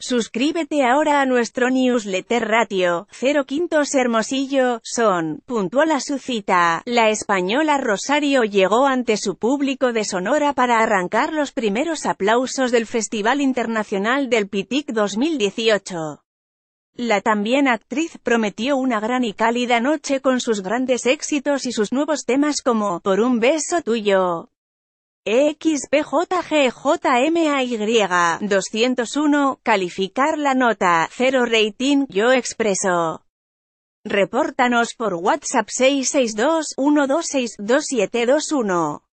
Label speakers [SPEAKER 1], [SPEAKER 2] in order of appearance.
[SPEAKER 1] Suscríbete ahora a nuestro newsletter ratio, 0 quintos Hermosillo, son, la su cita, la española Rosario llegó ante su público de Sonora para arrancar los primeros aplausos del Festival Internacional del PITIC 2018. La también actriz prometió una gran y cálida noche con sus grandes éxitos y sus nuevos temas como, Por un beso tuyo, XPJGJMAY 201, calificar la nota, 0 rating, yo expreso. Repórtanos por WhatsApp 662 126 2721.